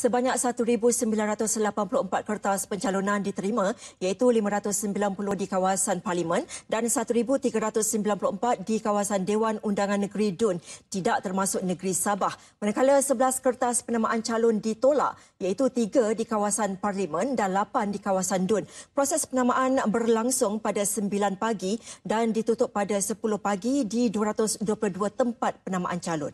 Sebanyak 1,984 kertas pencalonan diterima iaitu 590 di kawasan Parlimen dan 1,394 di kawasan Dewan Undangan Negeri DUN tidak termasuk Negeri Sabah. Manakala 11 kertas penamaan calon ditolak iaitu 3 di kawasan Parlimen dan 8 di kawasan DUN. Proses penamaan berlangsung pada 9 pagi dan ditutup pada 10 pagi di 222 tempat penamaan calon.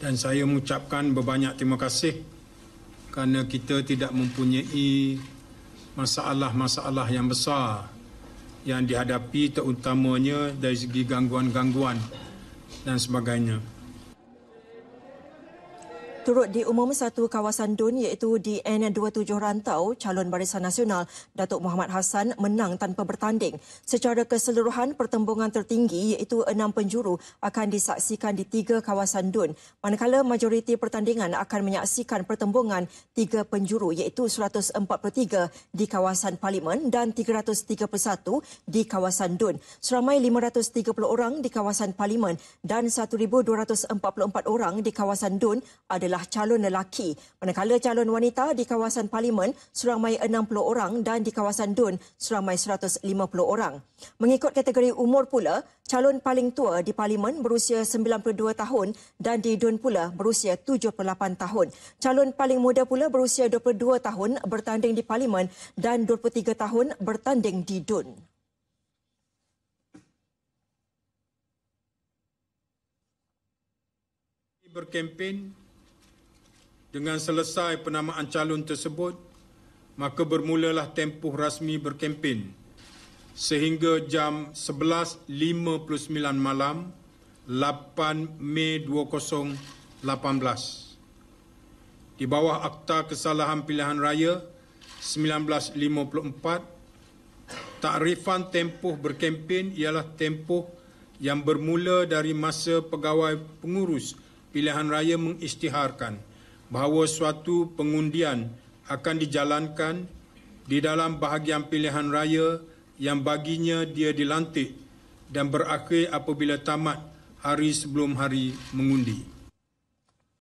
dan saya mengucapkan berbanyak terima kasih kerana kita tidak mempunyai masalah-masalah yang besar yang dihadapi terutamanya dari segi gangguan-gangguan dan sebagainya. Turut diumum satu kawasan DUN iaitu di N27 Rantau, calon Barisan Nasional Datuk Muhammad Hassan menang tanpa bertanding. Secara keseluruhan, pertembungan tertinggi iaitu enam penjuru akan disaksikan di tiga kawasan DUN. Manakala majoriti pertandingan akan menyaksikan pertembungan tiga penjuru iaitu 143 di kawasan Parlimen dan 331 di kawasan DUN. Seramai 530 orang di kawasan Parlimen dan 1,244 orang di kawasan DUN adalah ialah calon lelaki. Manakala calon wanita di kawasan Parlimen seramai 60 orang dan di kawasan Dun seramai 150 orang. Mengikut kategori umur pula, calon paling tua di Parlimen berusia 92 tahun dan di Dun pula berusia 78 tahun. Calon paling muda pula berusia 22 tahun bertanding di Parlimen dan 23 tahun bertanding di Dun. berkempen dengan selesai penamaan calon tersebut, maka bermulalah tempoh rasmi berkempen sehingga jam 11.59 malam 8 Mei 2018 di bawah Akta Kesalahan Pilihan Raya 1954 takrifan tempoh berkempen ialah tempoh yang bermula dari masa pegawai pengurus pilihan raya mengisytiharkan bahawa suatu pengundian akan dijalankan di dalam bahagian pilihan raya yang baginya dia dilantik dan berakhir apabila tamat hari sebelum hari mengundi.